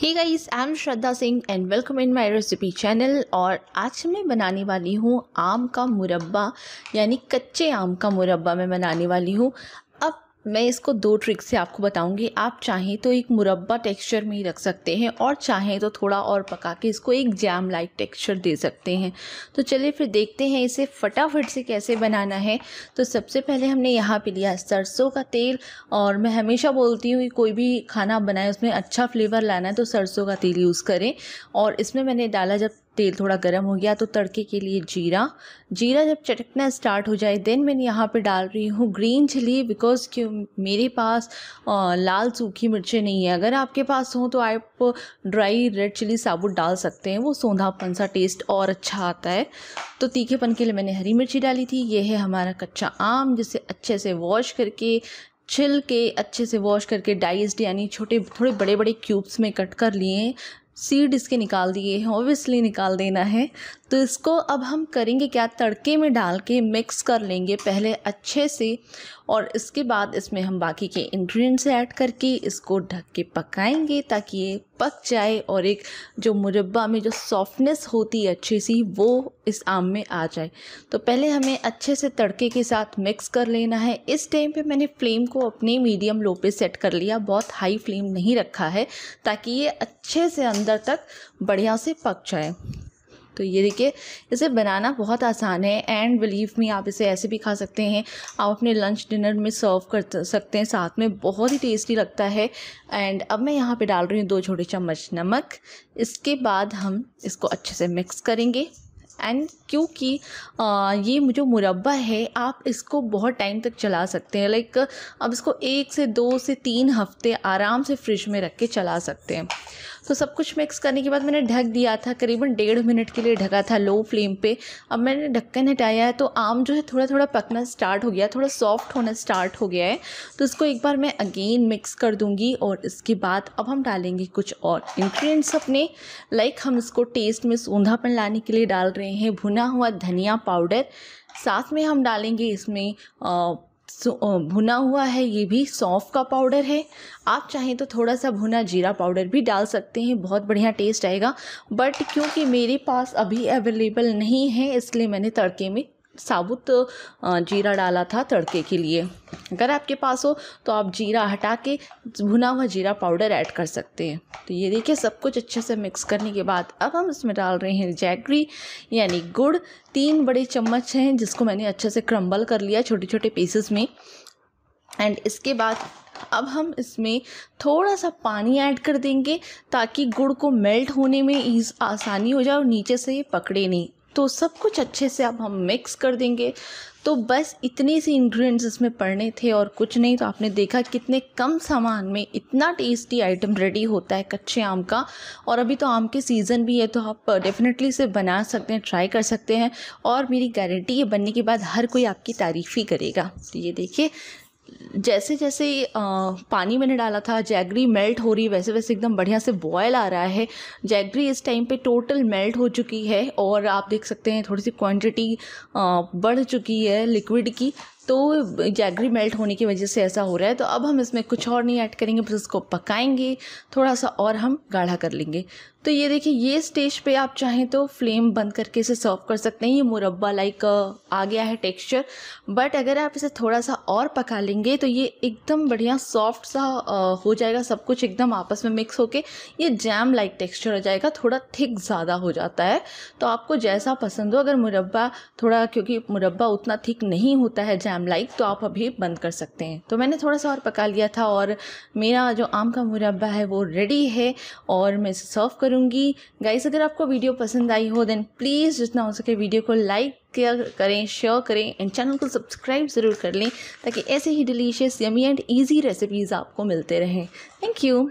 he guys I am Shraddha Singh and welcome in my recipe channel और आज मैं बनाने वाली हूँ आम का मुरब्बा यानी कच्चे आम का मुरब्बा मैं बनाने वाली हूँ मैं इसको दो ट्रिक से आपको बताऊंगी आप चाहें तो एक मुरब्बा टेक्सचर में ही रख सकते हैं और चाहें तो थोड़ा और पका के इसको एक जैम लाइक टेक्सचर दे सकते हैं तो चलिए फिर देखते हैं इसे फटाफट से कैसे बनाना है तो सबसे पहले हमने यहाँ पे लिया सरसों का तेल और मैं हमेशा बोलती हूँ कि कोई भी खाना बनाए उसमें अच्छा फ्लेवर लाना है तो सरसों का तेल यूज़ करें और इसमें मैंने डाला जब तेल थोड़ा गर्म हो गया तो तड़के के लिए जीरा जीरा जब चटकना स्टार्ट हो जाए देन मैंने यहाँ पे डाल रही हूँ ग्रीन चिली बिकॉज़ क्यों मेरे पास आ, लाल सूखी मिर्चें नहीं है अगर आपके पास हों तो आप ड्राई रेड चिली साबुत डाल सकते हैं वो सौंधापन सा टेस्ट और अच्छा आता है तो तीखेपन के लिए मैंने हरी मिर्ची डाली थी ये है हमारा कच्चा आम जिसे अच्छे से वॉश करके छिल के अच्छे से वॉश करके डाइस्ड यानी छोटे थोड़े बड़े बड़े क्यूब्स में कट कर लिए सीड इसके निकाल दिए हैं ऑब्वियसली निकाल देना है तो इसको अब हम करेंगे क्या तड़के में डाल के मिक्स कर लेंगे पहले अच्छे से और इसके बाद इसमें हम बाकी के इंग्रेडिएंट्स ऐड करके इसको ढक के पकाएंगे ताकि ये पक जाए और एक जो मुरब्बा में जो सॉफ्टनेस होती है अच्छी सी वो इस आम में आ जाए तो पहले हमें अच्छे से तड़के के साथ मिक्स कर लेना है इस टाइम पे मैंने फ्लेम को अपने मीडियम लो पे सेट कर लिया बहुत हाई फ्लेम नहीं रखा है ताकि ये अच्छे से अंदर अंदर तक बढ़िया से पक जाए तो ये देखिए इसे बनाना बहुत आसान है एंड बिलीव में आप इसे ऐसे भी खा सकते हैं आप अपने लंच डिनर में सर्व कर सकते हैं साथ में बहुत ही टेस्टी लगता है एंड अब मैं यहाँ पे डाल रही हूँ दो छोटे चम्मच नमक इसके बाद हम इसको अच्छे से मिक्स करेंगे एंड क्योंकि ये जो मुरबा है आप इसको बहुत टाइम तक चला सकते हैं लाइक अब इसको एक से दो से तीन हफ्ते आराम से फ्रिज में रख के चला सकते हैं तो सब कुछ मिक्स करने के बाद मैंने ढक दिया था करीबन डेढ़ मिनट के लिए ढका था लो फ्लेम पे अब मैंने ढक्कन हटाया है तो आम जो है थोड़ा थोड़ा पकना स्टार्ट हो गया थोड़ा सॉफ्ट होना स्टार्ट हो गया है तो इसको एक बार मैं अगेन मिक्स कर दूँगी और इसके बाद अब हम डालेंगे कुछ और इन्ग्रीडियंट्स अपने लाइक हम इसको टेस्ट में सूंधापन लाने के लिए डाल रहे हैं भुना हुआ धनिया पाउडर साथ में हम डालेंगे इसमें आ, भुना हुआ है ये भी सौंफ का पाउडर है आप चाहें तो थोड़ा सा भुना जीरा पाउडर भी डाल सकते हैं बहुत बढ़िया टेस्ट आएगा बट क्योंकि मेरे पास अभी अवेलेबल नहीं है इसलिए मैंने तड़के में साबुत जीरा डाला था तड़के के लिए अगर आपके पास हो तो आप जीरा हटा के भुना हुआ जीरा पाउडर ऐड कर सकते हैं तो ये देखिए सब कुछ अच्छे से मिक्स करने के बाद अब हम इसमें डाल रहे हैं जैगरी यानी गुड़ तीन बड़े चम्मच हैं जिसको मैंने अच्छे से क्रम्बल कर लिया छोटे छोटे पीसेस में एंड इसके बाद अब हम इसमें थोड़ा सा पानी ऐड कर देंगे ताकि गुड़ को मेल्ट होने में आसानी हो जाए और नीचे से ये पकड़े नहीं तो सब कुछ अच्छे से अब हम मिक्स कर देंगे तो बस इतने से इंग्रेडिएंट्स इसमें पड़ने थे और कुछ नहीं तो आपने देखा कितने कम सामान में इतना टेस्टी आइटम रेडी होता है कच्चे आम का और अभी तो आम के सीज़न भी है तो आप डेफिनेटली uh, इसे बना सकते हैं ट्राई कर सकते हैं और मेरी गारंटी ये बनने के बाद हर कोई आपकी तारीफ़ ही करेगा तो ये देखिए जैसे जैसे पानी मैंने डाला था जैगरी मेल्ट हो रही है वैसे वैसे एकदम बढ़िया से बॉयल आ रहा है जैगरी इस टाइम पे टोटल मेल्ट हो चुकी है और आप देख सकते हैं थोड़ी सी क्वांटिटी बढ़ चुकी है लिक्विड की तो जैगरी मेल्ट होने की वजह से ऐसा हो रहा है तो अब हम इसमें कुछ और नहीं ऐड करेंगे बस इसको पकाएंगे थोड़ा सा और हम गाढ़ा कर लेंगे तो ये देखिए ये स्टेज पे आप चाहें तो फ्लेम बंद करके इसे सर्व कर सकते हैं ये मुरब्बा लाइक आ गया है टेक्सचर बट अगर आप इसे थोड़ा सा और पका लेंगे तो ये एकदम बढ़िया सॉफ्ट सा हो जाएगा सब कुछ एकदम आपस में मिक्स होके ये जैम लाइक टेक्सचर हो जाएगा थोड़ा थिक ज़्यादा हो जाता है तो आपको जैसा पसंद हो अगर मुरब्बा थोड़ा क्योंकि मुरब्बा उतना थिक नहीं होता है जैम आई एम लाइक तो आप अभी बंद कर सकते हैं तो मैंने थोड़ा सा और पका लिया था और मेरा जो आम का मुरब्बा है वो रेडी है और मैं इसे सर्व करूँगी गाइस अगर आपको वीडियो पसंद आई हो देन प्लीज़ जितना हो सके वीडियो को लाइक करें शेयर करें एंड चैनल को सब्सक्राइब ज़रूर कर लें ताकि ऐसे ही delicious yummy and easy recipes आपको मिलते रहें थैंक यू